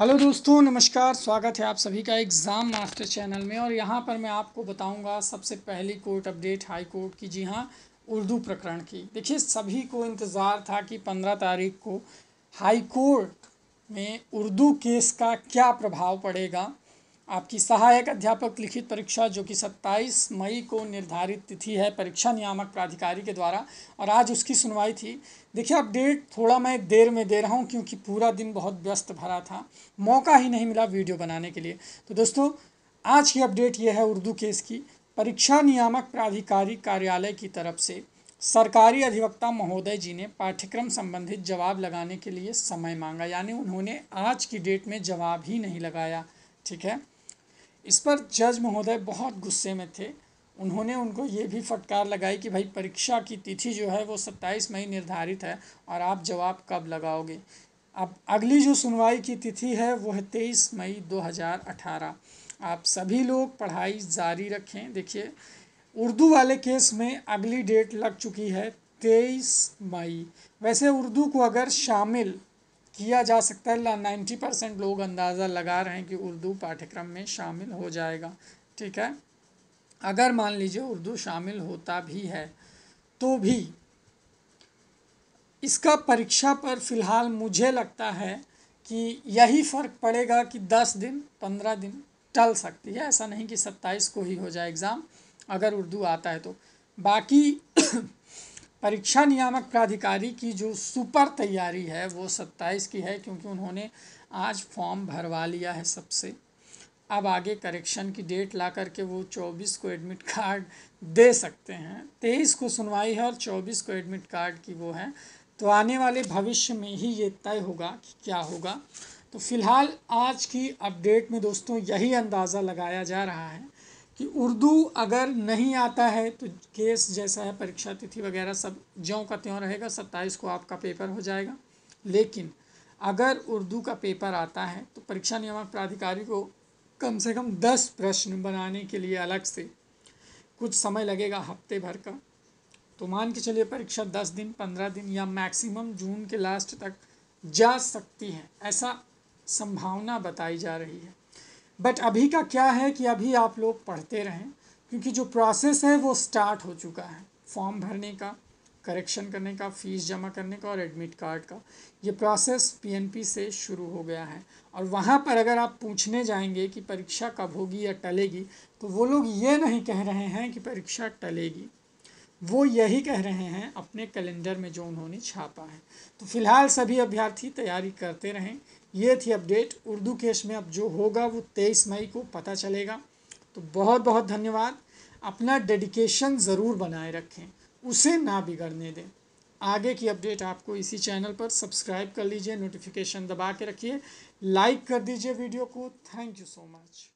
hello दोस्तों नमस्कार स्वागत है आप सभी का एग्ज़ाम मास्टर चैनल में और यहाँ पर मैं आपको बताऊँगा सबसे पहली कोर्ट अपडेट हाई कोर्ट की जी हाँ उर्दू प्रकरण की देखिए सभी को इंतज़ार था कि पंद्रह तारीख को हाई कोर्ट में उर्दू केस का क्या प्रभाव पड़ेगा आपकी सहायक अध्यापक लिखित परीक्षा जो कि 27 मई को निर्धारित तिथि है परीक्षा नियामक प्राधिकारी के द्वारा और आज उसकी सुनवाई थी देखिए अपडेट थोड़ा मैं देर में दे रहा हूँ क्योंकि पूरा दिन बहुत व्यस्त भरा था मौका ही नहीं मिला वीडियो बनाने के लिए तो दोस्तों आज की अपडेट ये है उर्दू केस की परीक्षा नियामक प्राधिकारी कार्यालय की तरफ से सरकारी अधिवक्ता महोदय जी ने पाठ्यक्रम संबंधित जवाब लगाने के लिए समय मांगा यानी उन्होंने आज की डेट में जवाब ही नहीं लगाया ठीक है इस पर जज महोदय बहुत गुस्से में थे उन्होंने उनको ये भी फटकार लगाई कि भाई परीक्षा की तिथि जो है वो सत्ताईस मई निर्धारित है और आप जवाब कब लगाओगे अब अगली जो सुनवाई की तिथि है वो है तेईस मई 2018 आप सभी लोग पढ़ाई जारी रखें देखिए उर्दू वाले केस में अगली डेट लग चुकी है तेईस मई वैसे उर्दू को अगर शामिल किया जा सकता है नाइन्टी परसेंट लोग अंदाज़ा लगा रहे हैं कि उर्दू पाठ्यक्रम में शामिल हो जाएगा ठीक है अगर मान लीजिए उर्दू शामिल होता भी है तो भी इसका परीक्षा पर फिलहाल मुझे लगता है कि यही फ़र्क पड़ेगा कि दस दिन पंद्रह दिन टल सकती है ऐसा नहीं कि सत्ताईस को ही हो जाए एग्ज़ाम अगर उर्दू आता है तो बाकी परीक्षा नियामक प्राधिकारी की जो सुपर तैयारी है वो सत्ताईस की है क्योंकि उन्होंने आज फॉर्म भरवा लिया है सबसे अब आगे करेक्शन की डेट ला करके वो चौबीस को एडमिट कार्ड दे सकते हैं तेईस को सुनवाई है और चौबीस को एडमिट कार्ड की वो है तो आने वाले भविष्य में ही ये तय होगा कि क्या होगा तो फिलहाल आज की अपडेट में दोस्तों यही अंदाज़ा लगाया जा रहा है कि उर्दू अगर नहीं आता है तो केस जैसा है परीक्षा तिथि वगैरह सब ज्यों का त्यों रहेगा सत्ताईस को आपका पेपर हो जाएगा लेकिन अगर उर्दू का पेपर आता है तो परीक्षा नियामक प्राधिकारी को कम से कम दस प्रश्न बनाने के लिए अलग से कुछ समय लगेगा हफ्ते भर का तो मान के चलिए परीक्षा दस दिन पंद्रह दिन या मैक्सिमम जून के लास्ट तक जा सकती है ऐसा संभावना बताई जा रही है बट अभी का क्या है कि अभी आप लोग पढ़ते रहें क्योंकि जो प्रोसेस है वो स्टार्ट हो चुका है फॉर्म भरने का करेक्शन करने का फ़ीस जमा करने का और एडमिट कार्ड का ये प्रोसेस पीएनपी से शुरू हो गया है और वहाँ पर अगर आप पूछने जाएंगे कि परीक्षा कब होगी या टलेगी तो वो लोग ये नहीं कह रहे हैं कि परीक्षा टलेगी वो यही कह रहे हैं अपने कैलेंडर में जो उन्होंने छापा है तो फिलहाल सभी अभ्यर्थी तैयारी करते रहें ये थी अपडेट उर्दू केस में अब जो होगा वो तेईस मई को पता चलेगा तो बहुत बहुत धन्यवाद अपना डेडिकेशन ज़रूर बनाए रखें उसे ना बिगड़ने दें आगे की अपडेट आपको इसी चैनल पर सब्सक्राइब कर लीजिए नोटिफिकेशन दबा के रखिए लाइक कर दीजिए वीडियो को थैंक यू सो मच